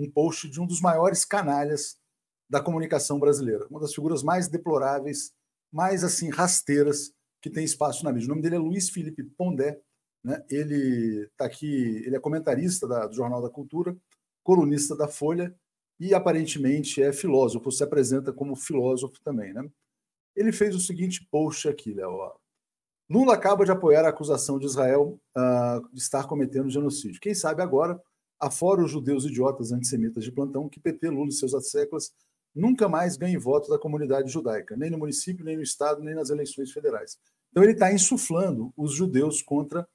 um post de um dos maiores canalhas da comunicação brasileira, uma das figuras mais deploráveis, mais assim rasteiras que tem espaço na mídia. O nome dele é Luiz Felipe Pondé, né? Ele está aqui, ele é comentarista da, do Jornal da Cultura, colunista da Folha e aparentemente é filósofo, se apresenta como filósofo também, né? Ele fez o seguinte post aqui, Léo. Lula acaba de apoiar a acusação de Israel uh, de estar cometendo genocídio. Quem sabe agora afora os judeus idiotas antissemitas de plantão, que PT, Lula e seus asseclas nunca mais ganhem votos da comunidade judaica, nem no município, nem no Estado, nem nas eleições federais. Então ele está insuflando os judeus contra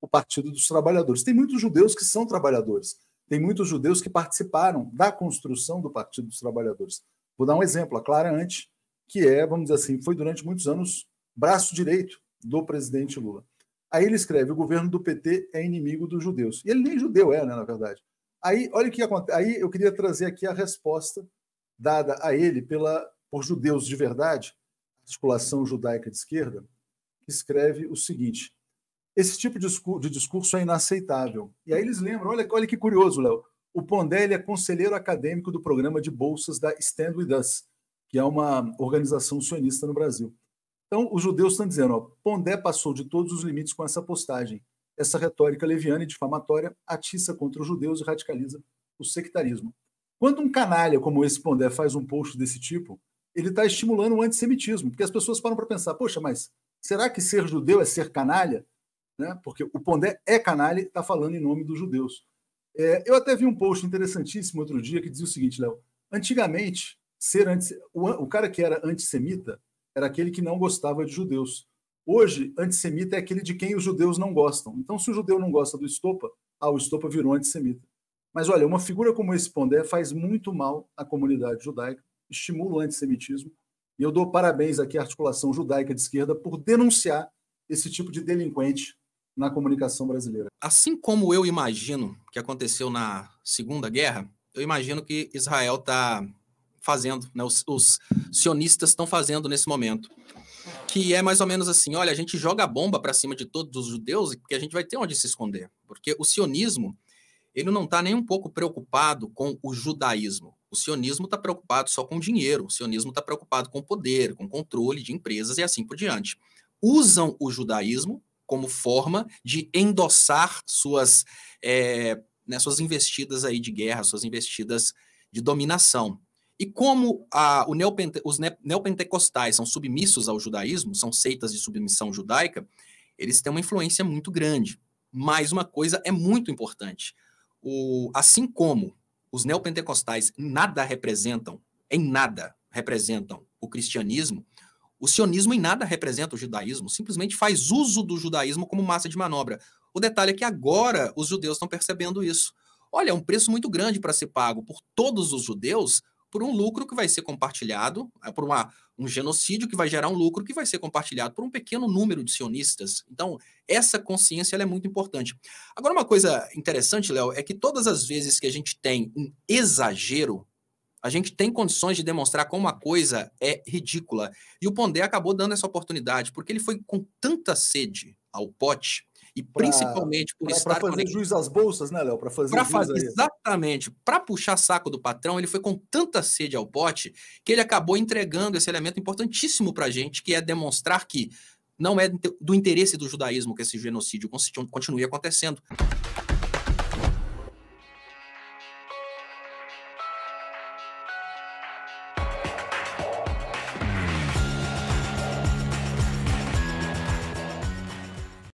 o Partido dos Trabalhadores. Tem muitos judeus que são trabalhadores, tem muitos judeus que participaram da construção do Partido dos Trabalhadores. Vou dar um exemplo, a Clara Ante, que é, vamos dizer assim, foi durante muitos anos braço direito do presidente Lula. Aí ele escreve: o governo do PT é inimigo dos judeus. E ele nem judeu é, né, na verdade. Aí, olha o que acontece. Aí eu queria trazer aqui a resposta dada a ele pela por judeus de verdade, articulação judaica de esquerda, que escreve o seguinte: esse tipo de discurso, é inaceitável. E aí eles lembram, olha, olha que curioso, Léo. O Pondé ele é conselheiro acadêmico do programa de bolsas da Stand With Us, que é uma organização sionista no Brasil. Então, os judeus estão dizendo: ó, Pondé passou de todos os limites com essa postagem. Essa retórica leviana e difamatória atiça contra os judeus e radicaliza o sectarismo. Quando um canalha como esse Pondé faz um post desse tipo, ele está estimulando o antissemitismo, porque as pessoas param para pensar: poxa, mas será que ser judeu é ser canalha? Né? Porque o Pondé é canalha e está falando em nome dos judeus. É, eu até vi um post interessantíssimo outro dia que dizia o seguinte, Léo: antigamente, ser o, o cara que era antissemita era aquele que não gostava de judeus. Hoje, antissemita é aquele de quem os judeus não gostam. Então, se o judeu não gosta do Estopa, ah, o Estopa virou antissemita. Mas olha, uma figura como esse Pondé faz muito mal à comunidade judaica, estimula o antissemitismo, e eu dou parabéns aqui à articulação judaica de esquerda por denunciar esse tipo de delinquente na comunicação brasileira. Assim como eu imagino que aconteceu na Segunda Guerra, eu imagino que Israel está fazendo, né, os, os sionistas estão fazendo nesse momento. Que é mais ou menos assim: olha, a gente joga a bomba para cima de todos os judeus, porque a gente vai ter onde se esconder. Porque o sionismo, ele não está nem um pouco preocupado com o judaísmo. O sionismo está preocupado só com dinheiro, o sionismo está preocupado com poder, com controle de empresas e assim por diante. Usam o judaísmo como forma de endossar suas, é, né, suas investidas aí de guerra, suas investidas de dominação. E como a, neopente, os neopentecostais são submissos ao judaísmo, são seitas de submissão judaica, eles têm uma influência muito grande. Mas uma coisa é muito importante. O, assim como os neopentecostais nada representam, em nada representam o cristianismo, o sionismo em nada representa o judaísmo, simplesmente faz uso do judaísmo como massa de manobra. O detalhe é que agora os judeus estão percebendo isso. Olha, é um preço muito grande para ser pago por todos os judeus por um lucro que vai ser compartilhado, é por uma, um genocídio que vai gerar um lucro que vai ser compartilhado por um pequeno número de sionistas. Então, essa consciência é muito importante. Agora, uma coisa interessante, Léo, é que todas as vezes que a gente tem um exagero, a gente tem condições de demonstrar como uma coisa é ridícula. E o Pondé acabou dando essa oportunidade, porque ele foi com tanta sede ao pote e pra, principalmente por pra, estar. Para fazer conectado. juiz às bolsas, né, Léo? Para fazer. Pra fazer exatamente. Para puxar saco do patrão, ele foi com tanta sede ao pote que ele acabou entregando esse elemento importantíssimo para a gente, que é demonstrar que não é do interesse do judaísmo que esse genocídio continue acontecendo.